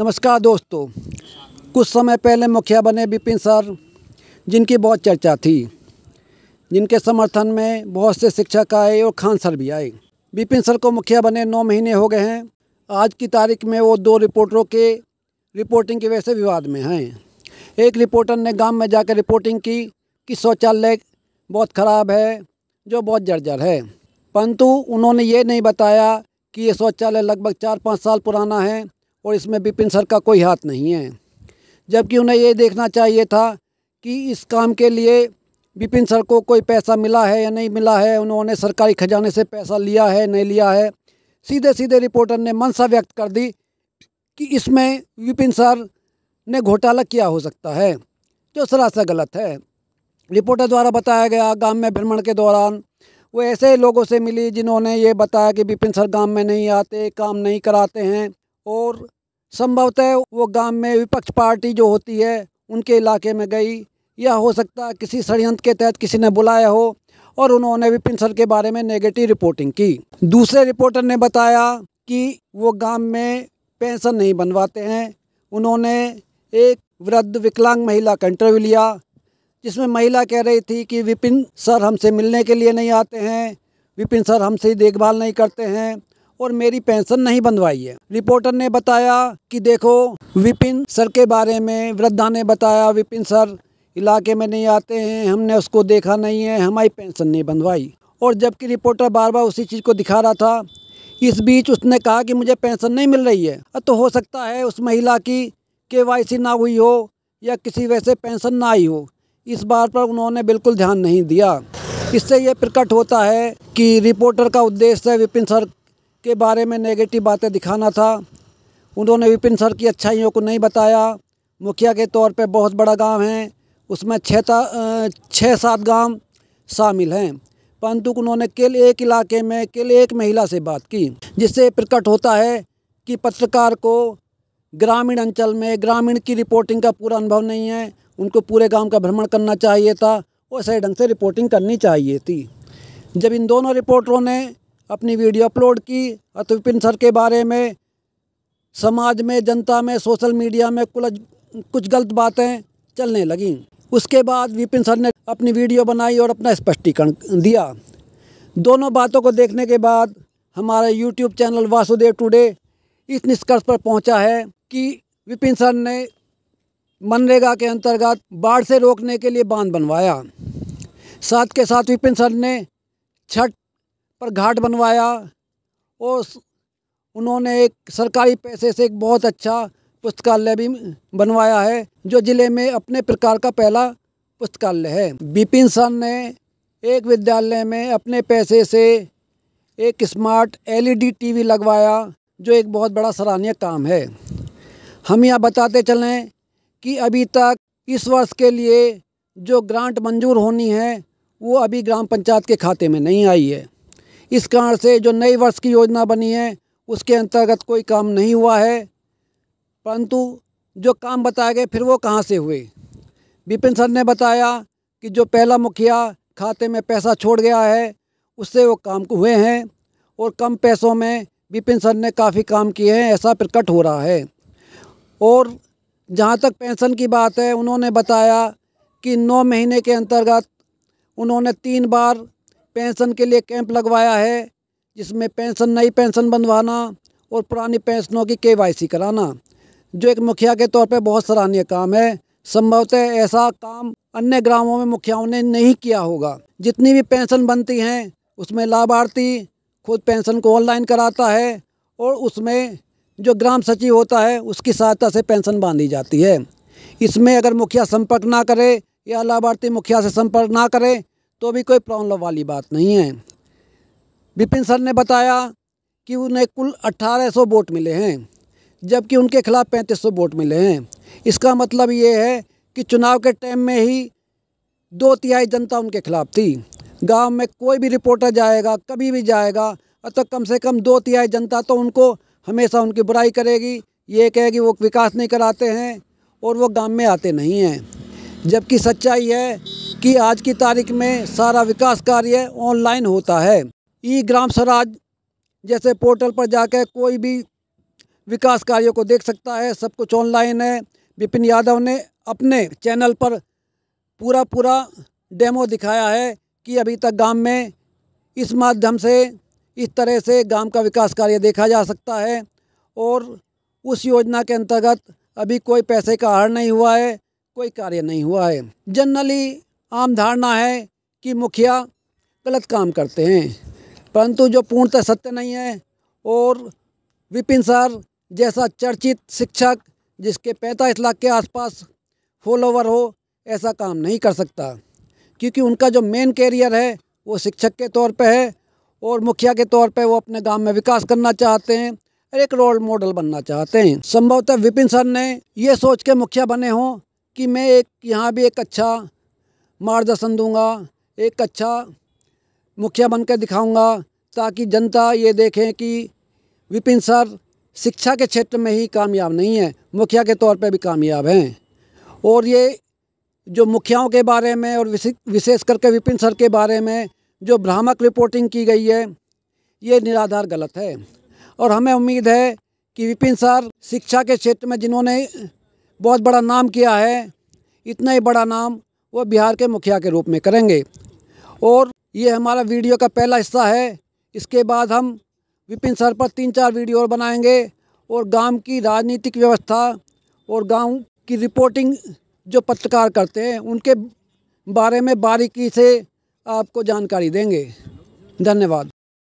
नमस्कार दोस्तों कुछ समय पहले मुखिया बने बिपिन सर जिनकी बहुत चर्चा थी जिनके समर्थन में बहुत से शिक्षक आए और खान सर भी आए बिपिन सर को मुखिया बने नौ महीने हो गए हैं आज की तारीख में वो दो रिपोर्टरों के रिपोर्टिंग की वजह से विवाद में हैं एक रिपोर्टर ने गांव में जाकर रिपोर्टिंग की कि शौचालय बहुत ख़राब है जो बहुत जर्जर है परंतु उन्होंने ये नहीं बताया कि ये शौचालय लगभग चार पाँच साल पुराना है और इसमें बिपिन सर का कोई हाथ नहीं है जबकि उन्हें ये देखना चाहिए था कि इस काम के लिए बिपिन सर को कोई पैसा मिला है या नहीं मिला है उन्होंने सरकारी खजाने से पैसा लिया है नहीं लिया है सीधे सीधे रिपोर्टर ने मंशा व्यक्त कर दी कि इसमें विपिन सर ने घोटाला किया हो सकता है जो सरासर गलत है रिपोर्टर द्वारा बताया गया गांव में भ्रमण के दौरान वो ऐसे लोगों से मिली जिन्होंने ये बताया कि विपिन सर गांव में नहीं आते काम नहीं कराते हैं और संभवतः वो गांव में विपक्ष पार्टी जो होती है उनके इलाके में गई या हो सकता है किसी षडयंत्र के तहत किसी ने बुलाया हो और उन्होंने विपिन सर के बारे में नेगेटिव रिपोर्टिंग की दूसरे रिपोर्टर ने बताया कि वो गांव में पेंशन नहीं बनवाते हैं उन्होंने एक वृद्ध विकलांग महिला का इंटरव्यू लिया जिसमें महिला कह रही थी कि विपिन सर हमसे मिलने के लिए नहीं आते हैं विपिन सर हमसे देखभाल नहीं करते हैं और मेरी पेंशन नहीं बनवाई है रिपोर्टर ने बताया कि देखो विपिन सर के बारे में वृद्धा ने बताया विपिन सर इलाके में नहीं आते हैं हमने उसको देखा नहीं है हमारी पेंशन नहीं बनवाई और जबकि रिपोर्टर बार बार उसी चीज़ को दिखा रहा था इस बीच उसने कहा कि मुझे पेंशन नहीं मिल रही है तो हो सकता है उस महिला की के ना हुई हो या किसी वैसे पेंशन ना आई हो इस बात पर उन्होंने बिल्कुल ध्यान नहीं दिया इससे यह प्रकट होता है कि रिपोर्टर का उद्देश्य विपिन सर के बारे में नेगेटिव बातें दिखाना था उन्होंने विपिन सर की अच्छाइयों को नहीं बताया मुखिया के तौर पे बहुत बड़ा गांव है उसमें छः छः सात गांव शामिल हैं परंतु उन्होंने केवल एक इलाके में केवल एक महिला से बात की जिससे प्रकट होता है कि पत्रकार को ग्रामीण अंचल में ग्रामीण की रिपोर्टिंग का पूरा अनुभव नहीं है उनको पूरे गांव का भ्रमण करना चाहिए था और सही ढंग से रिपोर्टिंग करनी चाहिए थी जब इन दोनों रिपोर्टरों ने अपनी वीडियो अपलोड की अत विपिन सर के बारे में समाज में जनता में सोशल मीडिया में कुछ कुछ गलत बातें चलने लगीं उसके बाद विपिन सर ने अपनी वीडियो बनाई और अपना स्पष्टीकरण दिया दोनों बातों को देखने के बाद हमारा यूट्यूब चैनल वासुदेव टुडे इस निष्कर्ष पर पहुंचा है कि विपिन सर ने मनरेगा के अंतर्गत बाढ़ से रोकने के लिए बांध बनवाया साथ के साथ विपिन सर ने छठ पर घाट बनवाया और उन्होंने एक सरकारी पैसे से एक बहुत अच्छा पुस्तकालय भी बनवाया है जो ज़िले में अपने प्रकार का पहला पुस्तकालय है बिपिन सन ने एक विद्यालय में अपने पैसे से एक स्मार्ट एलईडी टीवी लगवाया जो एक बहुत बड़ा सराहनीय काम है हम यह बताते चलें कि अभी तक इस वर्ष के लिए जो ग्रांट मंजूर होनी है वो अभी ग्राम पंचायत के खाते में नहीं आई है इस कारण से जो नए वर्ष की योजना बनी है उसके अंतर्गत कोई काम नहीं हुआ है परंतु जो काम बताए गए फिर वो कहाँ से हुए विपिन सर ने बताया कि जो पहला मुखिया खाते में पैसा छोड़ गया है उससे वो काम हुए हैं और कम पैसों में विपिन सर ने काफ़ी काम किए हैं ऐसा प्रकट हो रहा है और जहाँ तक पेंशन की बात है उन्होंने बताया कि नौ महीने के अंतर्गत उन्होंने तीन बार पेंशन के लिए कैंप लगवाया है जिसमें पेंशन नई पेंशन बनवाना और पुरानी पेंशनों की केवाईसी कराना जो एक मुखिया के तौर पर बहुत सराहनीय काम है संभवतः ऐसा काम अन्य ग्रामों में मुखियाओं ने नहीं किया होगा जितनी भी पेंशन बनती हैं उसमें लाभार्थी खुद पेंशन को ऑनलाइन कराता है और उसमें जो ग्राम सचिव होता है उसकी सहायता से पेंशन बांधी जाती है इसमें अगर मुखिया संपर्क ना करे या लाभार्थी मुखिया से संपर्क ना करें तो भी कोई प्रॉब्लम वाली बात नहीं है विपिन सर ने बताया कि उन्हें कुल 1800 वोट मिले हैं जबकि उनके खिलाफ 3500 वोट मिले हैं इसका मतलब ये है कि चुनाव के टाइम में ही दो तिहाई जनता उनके खिलाफ थी गांव में कोई भी रिपोर्टर जाएगा कभी भी जाएगा तो कम से कम दो तिहाई जनता तो उनको हमेशा उनकी बुराई करेगी ये कहेगी वो विकास नहीं कराते हैं और वो गाँव में आते नहीं हैं जबकि सच्चाई है कि आज की तारीख में सारा विकास कार्य ऑनलाइन होता है ई ग्राम स्वराज जैसे पोर्टल पर जाकर कोई भी विकास कार्यों को देख सकता है सब कुछ ऑनलाइन है विपिन यादव ने अपने चैनल पर पूरा पूरा डेमो दिखाया है कि अभी तक गांव में इस माध्यम से इस तरह से गांव का विकास कार्य देखा जा सकता है और उस योजना के अंतर्गत अभी कोई पैसे का आहार नहीं हुआ है कोई कार्य नहीं हुआ है जनरली आम धारणा है कि मुखिया गलत काम करते हैं परंतु जो पूर्णतः सत्य नहीं है और विपिन सर जैसा चर्चित शिक्षक जिसके पैंतालीस लाख के आसपास फॉलोवर हो ऐसा काम नहीं कर सकता क्योंकि उनका जो मेन कैरियर है वो शिक्षक के तौर पे है और मुखिया के तौर पे वो अपने गांव में विकास करना चाहते हैं और एक रोल मॉडल बनना चाहते हैं संभवतः विपिन सर ने ये सोच के मुखिया बने हों कि मैं एक यहाँ भी एक अच्छा मार्गदर्शन दूंगा एक अच्छा मुखिया बनकर दिखाऊंगा ताकि जनता ये देखें कि विपिन सर शिक्षा के क्षेत्र में ही कामयाब नहीं है मुखिया के तौर पे भी कामयाब हैं और ये जो मुखियाओं के बारे में और विशेष करके विपिन सर के बारे में जो भ्रामक रिपोर्टिंग की गई है ये निराधार गलत है और हमें उम्मीद है कि विपिन सर शिक्षा के क्षेत्र में जिन्होंने बहुत बड़ा नाम किया है इतना ही बड़ा नाम वो बिहार के मुखिया के रूप में करेंगे और ये हमारा वीडियो का पहला हिस्सा है इसके बाद हम विपिन सर पर तीन चार वीडियो और बनाएंगे और गांव की राजनीतिक व्यवस्था और गांव की रिपोर्टिंग जो पत्रकार करते हैं उनके बारे में बारीकी से आपको जानकारी देंगे धन्यवाद